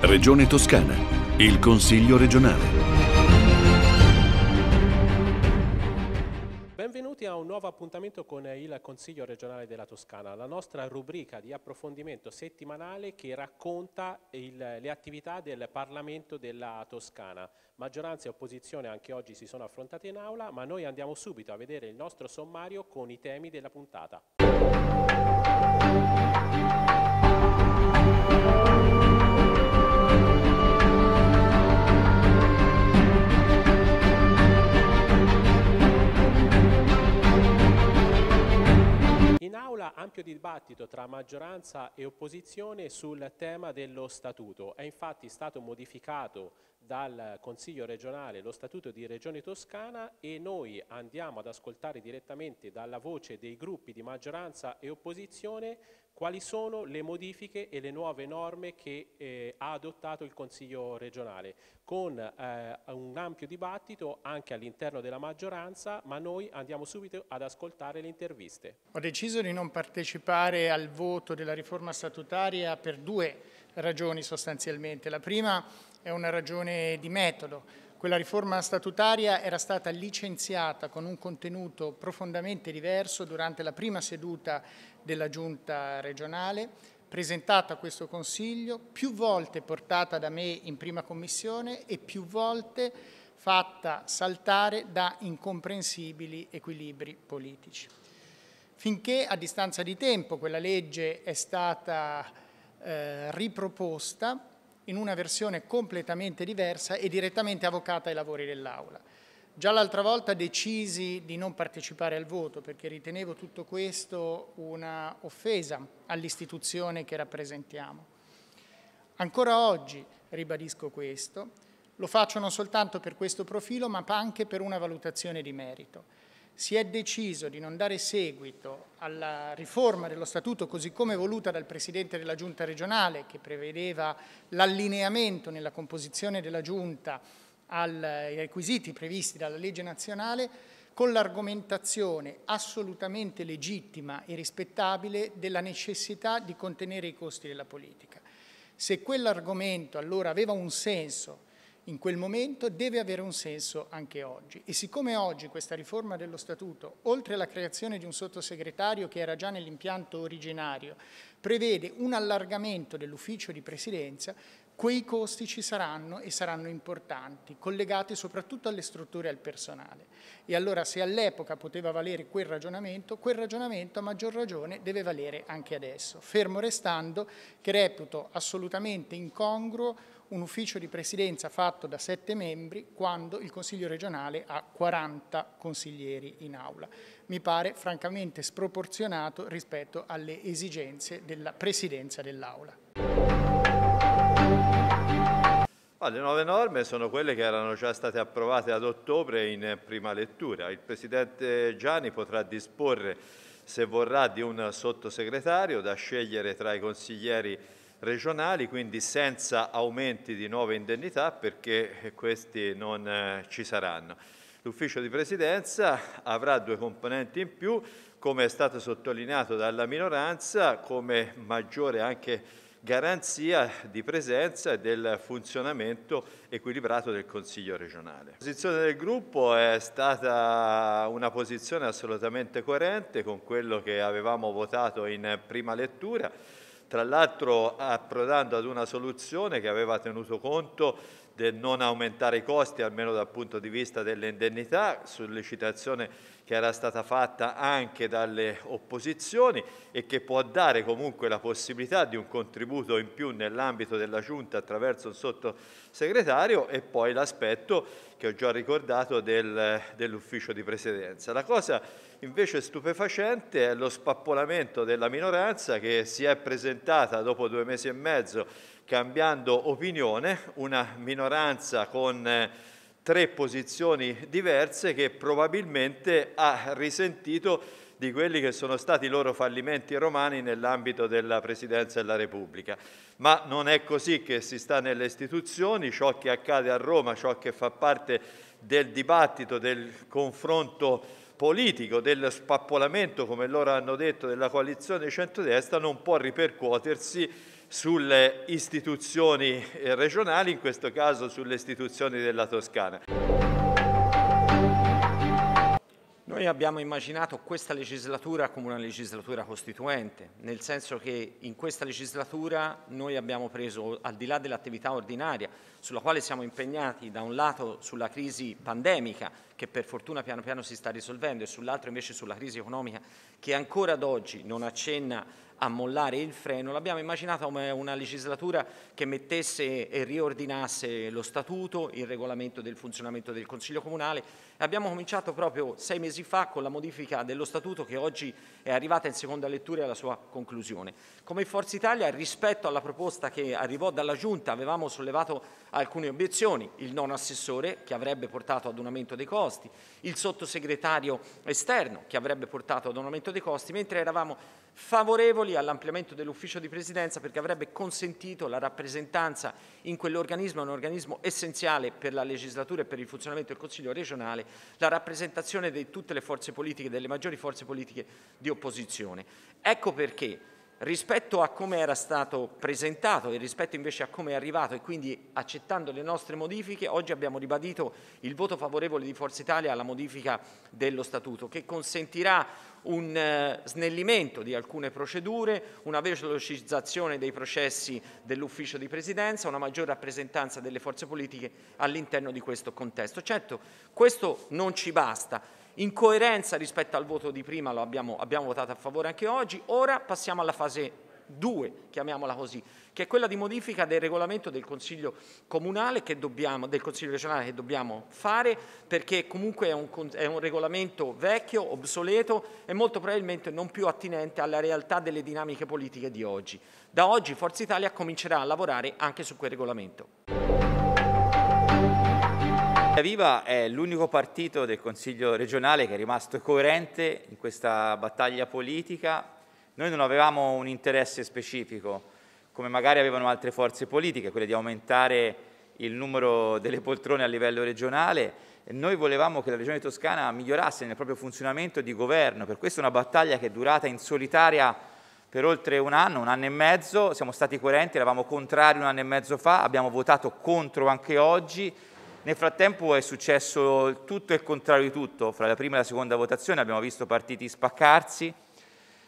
Regione Toscana, il Consiglio regionale. Benvenuti a un nuovo appuntamento con il Consiglio regionale della Toscana, la nostra rubrica di approfondimento settimanale che racconta il, le attività del Parlamento della Toscana. Maggioranza e opposizione anche oggi si sono affrontate in aula, ma noi andiamo subito a vedere il nostro sommario con i temi della puntata. ampio dibattito tra maggioranza e opposizione sul tema dello statuto. È infatti stato modificato dal Consiglio regionale lo Statuto di Regione Toscana e noi andiamo ad ascoltare direttamente dalla voce dei gruppi di maggioranza e opposizione quali sono le modifiche e le nuove norme che eh, ha adottato il Consiglio regionale, con eh, un ampio dibattito anche all'interno della maggioranza, ma noi andiamo subito ad ascoltare le interviste. Ho deciso di non partecipare al voto della riforma statutaria per due ragioni sostanzialmente. La prima è una ragione di metodo. Quella riforma statutaria era stata licenziata con un contenuto profondamente diverso durante la prima seduta della Giunta regionale, presentata a questo Consiglio, più volte portata da me in prima commissione e più volte fatta saltare da incomprensibili equilibri politici. Finché a distanza di tempo quella legge è stata eh, riproposta in una versione completamente diversa e direttamente avvocata ai lavori dell'Aula. Già l'altra volta decisi di non partecipare al voto perché ritenevo tutto questo una offesa all'istituzione che rappresentiamo. Ancora oggi ribadisco questo, lo faccio non soltanto per questo profilo ma anche per una valutazione di merito si è deciso di non dare seguito alla riforma dello Statuto così come voluta dal Presidente della Giunta regionale che prevedeva l'allineamento nella composizione della Giunta ai eh, requisiti previsti dalla legge nazionale con l'argomentazione assolutamente legittima e rispettabile della necessità di contenere i costi della politica. Se quell'argomento allora aveva un senso in quel momento deve avere un senso anche oggi. E siccome oggi questa riforma dello Statuto, oltre alla creazione di un sottosegretario che era già nell'impianto originario, prevede un allargamento dell'ufficio di presidenza, quei costi ci saranno e saranno importanti, collegati soprattutto alle strutture e al personale. E allora se all'epoca poteva valere quel ragionamento, quel ragionamento a maggior ragione deve valere anche adesso, fermo restando che reputo assolutamente incongruo un ufficio di presidenza fatto da sette membri quando il Consiglio regionale ha 40 consiglieri in aula. Mi pare francamente sproporzionato rispetto alle esigenze della presidenza dell'aula. le nuove norme sono quelle che erano già state approvate ad ottobre in prima lettura. Il Presidente Gianni potrà disporre, se vorrà, di un sottosegretario da scegliere tra i consiglieri regionali, quindi senza aumenti di nuove indennità perché questi non eh, ci saranno. L'ufficio di presidenza avrà due componenti in più, come è stato sottolineato dalla minoranza, come maggiore anche garanzia di presenza e del funzionamento equilibrato del Consiglio regionale. La posizione del gruppo è stata una posizione assolutamente coerente con quello che avevamo votato in prima lettura, tra l'altro approdando ad una soluzione che aveva tenuto conto del non aumentare i costi, almeno dal punto di vista delle indennità, sollecitazione che era stata fatta anche dalle opposizioni e che può dare comunque la possibilità di un contributo in più nell'ambito della Giunta attraverso un sottosegretario e poi l'aspetto che ho già ricordato del, dell'ufficio di presidenza. La cosa invece stupefacente è lo spappolamento della minoranza che si è presentata dopo due mesi e mezzo cambiando opinione, una minoranza con eh, tre posizioni diverse che probabilmente ha risentito di quelli che sono stati i loro fallimenti romani nell'ambito della Presidenza della Repubblica. Ma non è così che si sta nelle istituzioni, ciò che accade a Roma, ciò che fa parte del dibattito, del confronto politico, del spappolamento, come loro hanno detto, della coalizione centrodestra, non può ripercuotersi sulle istituzioni eh, regionali, in questo caso sulle istituzioni della Toscana. Noi abbiamo immaginato questa legislatura come una legislatura costituente, nel senso che in questa legislatura noi abbiamo preso, al di là dell'attività ordinaria, sulla quale siamo impegnati da un lato sulla crisi pandemica, che per fortuna piano piano si sta risolvendo, e sull'altro invece sulla crisi economica, che ancora ad oggi non accenna a mollare il freno, l'abbiamo immaginata come una legislatura che mettesse e riordinasse lo statuto, il regolamento del funzionamento del Consiglio Comunale. e Abbiamo cominciato proprio sei mesi fa con la modifica dello statuto che oggi è arrivata in seconda lettura alla sua conclusione. Come Forza Italia rispetto alla proposta che arrivò dalla Giunta avevamo sollevato alcune obiezioni, il non assessore che avrebbe portato ad un aumento dei costi, il sottosegretario esterno che avrebbe portato ad un aumento dei costi, mentre eravamo favorevoli all'ampliamento dell'ufficio di presidenza perché avrebbe consentito la rappresentanza in quell'organismo, un organismo essenziale per la legislatura e per il funzionamento del Consiglio regionale, la rappresentazione di tutte le forze politiche, delle maggiori forze politiche di opposizione. Ecco perché rispetto a come era stato presentato e rispetto invece a come è arrivato e quindi accettando le nostre modifiche, oggi abbiamo ribadito il voto favorevole di Forza Italia alla modifica dello Statuto che consentirà un eh, snellimento di alcune procedure, una velocizzazione dei processi dell'ufficio di presidenza, una maggior rappresentanza delle forze politiche all'interno di questo contesto. Certo, questo non ci basta, in coerenza rispetto al voto di prima, lo abbiamo, abbiamo votato a favore anche oggi, ora passiamo alla fase 2, chiamiamola così, che è quella di modifica del regolamento del Consiglio comunale che dobbiamo, del Consiglio regionale che dobbiamo fare, perché comunque è un, è un regolamento vecchio, obsoleto e molto probabilmente non più attinente alla realtà delle dinamiche politiche di oggi. Da oggi Forza Italia comincerà a lavorare anche su quel regolamento. Viva è l'unico partito del Consiglio regionale che è rimasto coerente in questa battaglia politica. Noi non avevamo un interesse specifico, come magari avevano altre forze politiche, quelle di aumentare il numero delle poltrone a livello regionale. Noi volevamo che la Regione Toscana migliorasse nel proprio funzionamento di governo, per questo è una battaglia che è durata in solitaria per oltre un anno, un anno e mezzo, siamo stati coerenti, eravamo contrari un anno e mezzo fa, abbiamo votato contro anche oggi, nel frattempo è successo tutto e il contrario di tutto, fra la prima e la seconda votazione abbiamo visto partiti spaccarsi,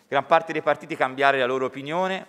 gran parte dei partiti cambiare la loro opinione,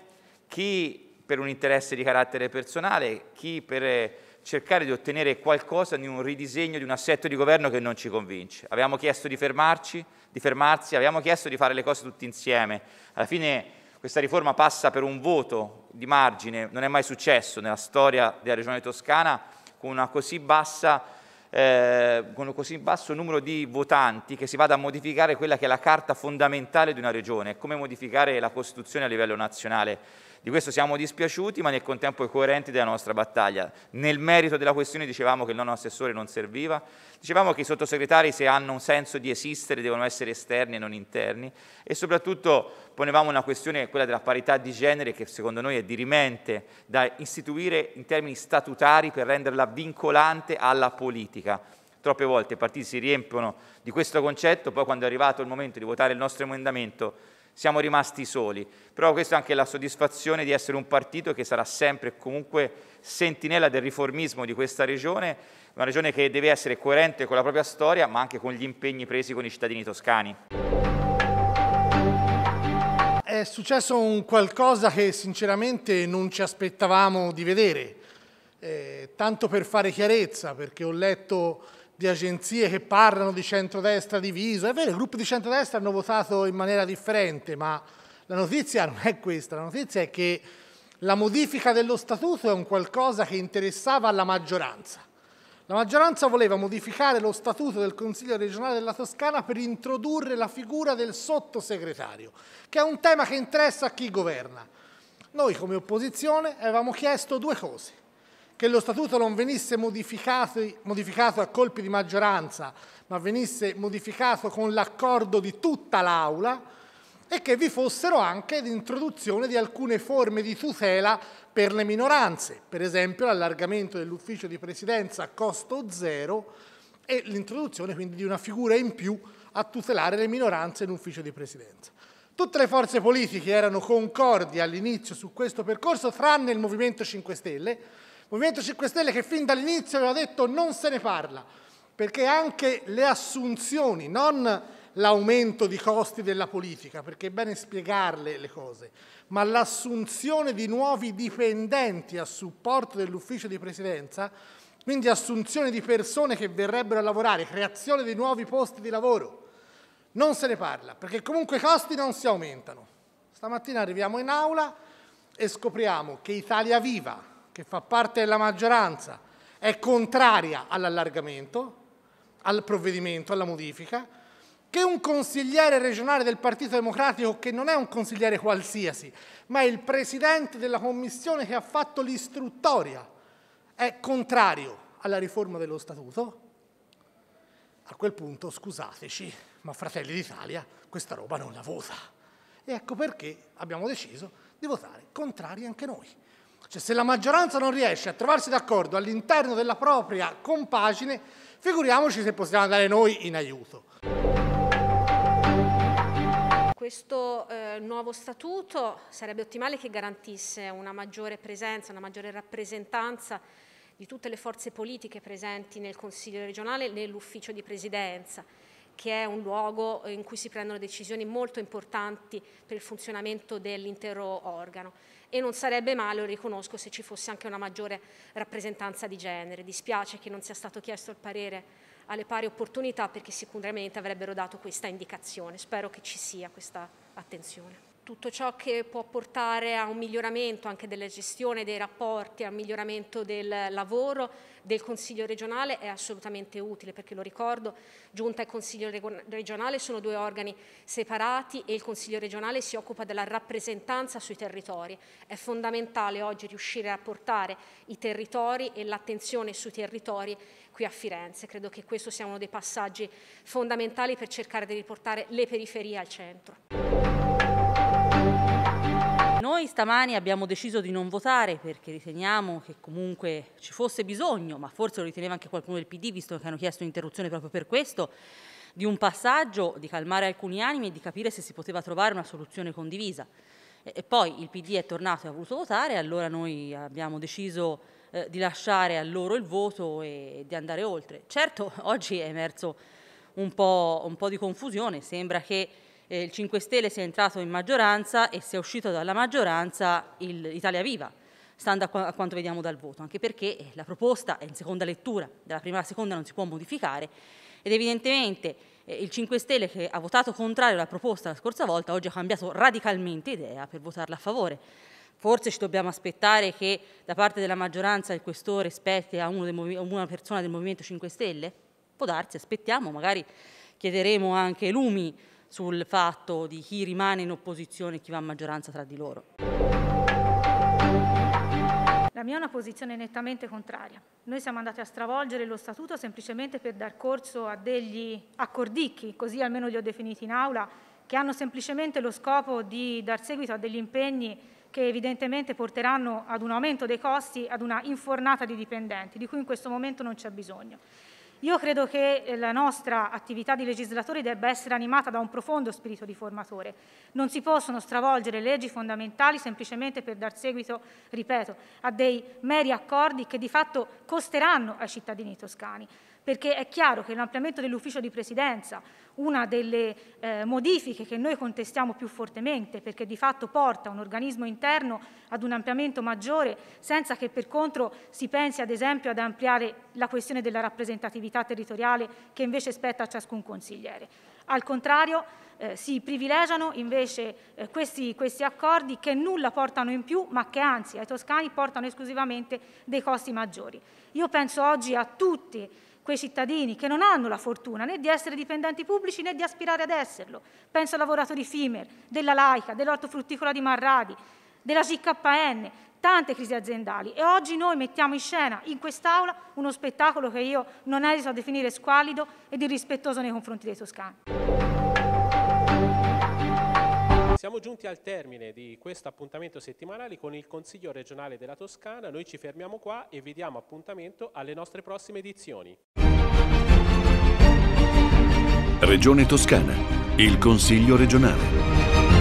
chi per un interesse di carattere personale, chi per cercare di ottenere qualcosa di un ridisegno di un assetto di governo che non ci convince. Abbiamo chiesto di fermarci, di fermarsi, abbiamo chiesto di fare le cose tutti insieme. Alla fine questa riforma passa per un voto di margine, non è mai successo nella storia della Regione Toscana con, bassa, eh, con un così basso numero di votanti che si vada a modificare quella che è la carta fondamentale di una regione, come modificare la Costituzione a livello nazionale. Di questo siamo dispiaciuti, ma nel contempo coerenti della nostra battaglia. Nel merito della questione dicevamo che il nono assessore non serviva, dicevamo che i sottosegretari se hanno un senso di esistere devono essere esterni e non interni e soprattutto ponevamo una questione, quella della parità di genere, che secondo noi è dirimente da istituire in termini statutari per renderla vincolante alla politica troppe volte i partiti si riempiono di questo concetto, poi quando è arrivato il momento di votare il nostro emendamento siamo rimasti soli, però questa è anche la soddisfazione di essere un partito che sarà sempre e comunque sentinella del riformismo di questa regione, una regione che deve essere coerente con la propria storia ma anche con gli impegni presi con i cittadini toscani. È successo un qualcosa che sinceramente non ci aspettavamo di vedere, eh, tanto per fare chiarezza, perché ho letto di agenzie che parlano di centrodestra diviso. È vero, i gruppi di centrodestra hanno votato in maniera differente, ma la notizia non è questa, la notizia è che la modifica dello statuto è un qualcosa che interessava alla maggioranza. La maggioranza voleva modificare lo statuto del Consiglio regionale della Toscana per introdurre la figura del sottosegretario, che è un tema che interessa a chi governa. Noi come opposizione avevamo chiesto due cose che lo statuto non venisse modificato, modificato a colpi di maggioranza, ma venisse modificato con l'accordo di tutta l'Aula e che vi fossero anche l'introduzione di alcune forme di tutela per le minoranze, per esempio l'allargamento dell'ufficio di presidenza a costo zero e l'introduzione quindi di una figura in più a tutelare le minoranze in ufficio di presidenza. Tutte le forze politiche erano concordi all'inizio su questo percorso, tranne il Movimento 5 Stelle, Movimento 5 Stelle che fin dall'inizio aveva detto non se ne parla, perché anche le assunzioni, non l'aumento di costi della politica, perché è bene spiegarle le cose, ma l'assunzione di nuovi dipendenti a supporto dell'ufficio di presidenza, quindi assunzione di persone che verrebbero a lavorare, creazione di nuovi posti di lavoro, non se ne parla, perché comunque i costi non si aumentano. Stamattina arriviamo in aula e scopriamo che Italia Viva, che fa parte della maggioranza, è contraria all'allargamento, al provvedimento, alla modifica, che un consigliere regionale del Partito Democratico, che non è un consigliere qualsiasi, ma è il presidente della commissione che ha fatto l'istruttoria, è contrario alla riforma dello Statuto, a quel punto, scusateci, ma Fratelli d'Italia questa roba non la vota. E ecco perché abbiamo deciso di votare contrari anche noi. Cioè se la maggioranza non riesce a trovarsi d'accordo all'interno della propria compagine, figuriamoci se possiamo andare noi in aiuto. Questo eh, nuovo statuto sarebbe ottimale che garantisse una maggiore presenza, una maggiore rappresentanza di tutte le forze politiche presenti nel Consiglio regionale e nell'ufficio di presidenza che è un luogo in cui si prendono decisioni molto importanti per il funzionamento dell'intero organo e non sarebbe male, lo riconosco, se ci fosse anche una maggiore rappresentanza di genere. Dispiace che non sia stato chiesto il parere alle pari opportunità perché sicuramente avrebbero dato questa indicazione. Spero che ci sia questa attenzione tutto ciò che può portare a un miglioramento anche della gestione dei rapporti, a un miglioramento del lavoro del Consiglio regionale è assolutamente utile perché lo ricordo, Giunta e Consiglio regionale sono due organi separati e il Consiglio regionale si occupa della rappresentanza sui territori. È fondamentale oggi riuscire a portare i territori e l'attenzione sui territori qui a Firenze. Credo che questo sia uno dei passaggi fondamentali per cercare di riportare le periferie al centro. Noi stamani abbiamo deciso di non votare perché riteniamo che comunque ci fosse bisogno, ma forse lo riteneva anche qualcuno del PD, visto che hanno chiesto un'interruzione proprio per questo, di un passaggio, di calmare alcuni animi e di capire se si poteva trovare una soluzione condivisa. E poi il PD è tornato e ha voluto votare, allora noi abbiamo deciso eh, di lasciare a loro il voto e di andare oltre. Certo, oggi è emerso un po', un po di confusione, sembra che eh, il 5 Stelle sia entrato in maggioranza e sia uscito dalla maggioranza il, Italia Viva, stando a, qu a, quanto vediamo dal voto, anche perché eh, la proposta è in seconda lettura, dalla prima alla seconda non si può modificare ed evidentemente eh, il 5 Stelle che ha votato contrario alla proposta la scorsa volta oggi ha cambiato radicalmente idea per votarla a favore. Forse ci dobbiamo aspettare che da parte della maggioranza il questore spetti a, a una persona del Movimento 5 Stelle? Può darsi, aspettiamo, magari chiederemo anche lumi sul fatto di chi rimane in opposizione e chi va a maggioranza tra di loro. La mia è una posizione nettamente contraria. Noi siamo andati a stravolgere lo statuto semplicemente per dar corso a degli accordicchi, così almeno li ho definiti in aula, che hanno semplicemente lo scopo di dar seguito a degli impegni che evidentemente porteranno ad un aumento dei costi, ad una infornata di dipendenti, di cui in questo momento non c'è bisogno. Io credo che eh, la nostra attività di legislatori debba essere animata da un profondo spirito riformatore. Non si possono stravolgere leggi fondamentali semplicemente per dar seguito, ripeto, a dei meri accordi che di fatto costeranno ai cittadini toscani perché è chiaro che l'ampliamento dell'ufficio di presidenza, una delle eh, modifiche che noi contestiamo più fortemente, perché di fatto porta un organismo interno ad un ampliamento maggiore, senza che per contro si pensi ad esempio ad ampliare la questione della rappresentatività territoriale che invece spetta a ciascun consigliere. Al contrario, eh, si privilegiano invece eh, questi, questi, accordi che nulla portano in più, ma che anzi ai toscani portano esclusivamente dei costi maggiori. Io penso oggi a tutti quei cittadini che non hanno la fortuna né di essere dipendenti pubblici né di aspirare ad esserlo. Penso ai lavoratori FIMER, della Laica, dell'ortofrutticola di Marradi, della CKN, tante crisi aziendali e oggi noi mettiamo in scena in quest'Aula uno spettacolo che io non esito a definire squallido ed irrispettoso nei confronti dei toscani. Siamo giunti al termine di questo appuntamento settimanale con il Consiglio regionale della Toscana, noi ci fermiamo qua e vi diamo appuntamento alle nostre prossime edizioni. Regione Toscana, il Consiglio regionale.